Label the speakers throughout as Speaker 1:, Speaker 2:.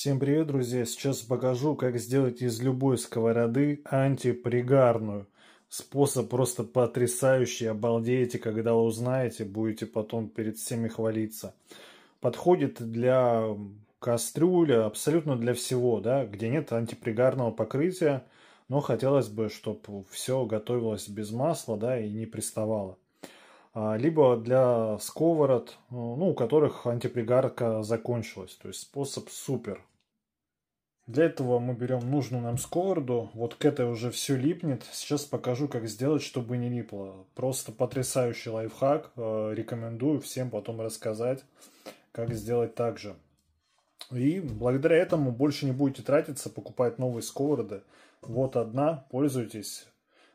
Speaker 1: Всем привет, друзья! Сейчас покажу, как сделать из любой сковороды антипригарную. Способ просто потрясающий, обалдеете, когда узнаете, будете потом перед всеми хвалиться. Подходит для кастрюля, абсолютно для всего, да, где нет антипригарного покрытия, но хотелось бы, чтобы все готовилось без масла, да, и не приставало. А, либо для сковород, э, ну, у которых антипригарка закончилась. То есть способ супер. Для этого мы берем нужную нам сковороду. Вот к этой уже все липнет. Сейчас покажу, как сделать, чтобы не липло. Просто потрясающий лайфхак. Э, рекомендую всем потом рассказать, как сделать так же. И благодаря этому больше не будете тратиться, покупать новые сковороды. Вот одна, пользуйтесь.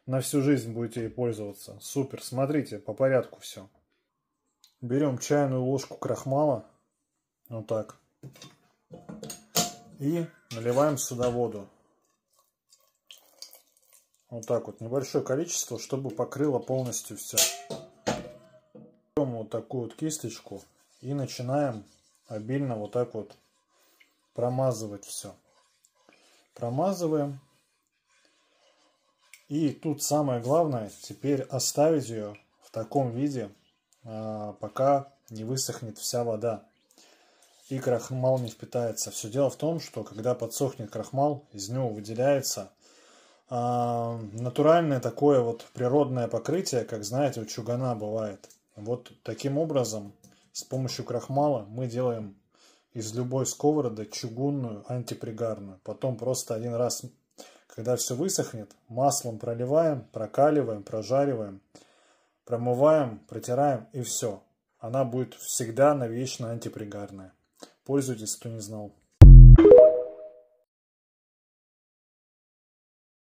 Speaker 1: На всю жизнь будете ей пользоваться. Супер, смотрите, по порядку все. Берем чайную ложку крахмала. Вот так. И наливаем сюда воду. Вот так вот, небольшое количество, чтобы покрыло полностью все. Берем вот такую вот кисточку и начинаем обильно вот так вот промазывать все. Промазываем. И тут самое главное, теперь оставить ее в таком виде, а, пока не высохнет вся вода и крахмал не впитается. Все дело в том, что когда подсохнет крахмал, из него выделяется а, натуральное такое вот природное покрытие, как знаете, у чугана бывает. Вот таким образом, с помощью крахмала мы делаем из любой сковороды чугунную антипригарную. Потом просто один раз когда все высохнет, маслом проливаем, прокаливаем, прожариваем, промываем, протираем и все. Она будет всегда навечно антипригарная. Пользуйтесь, кто не знал.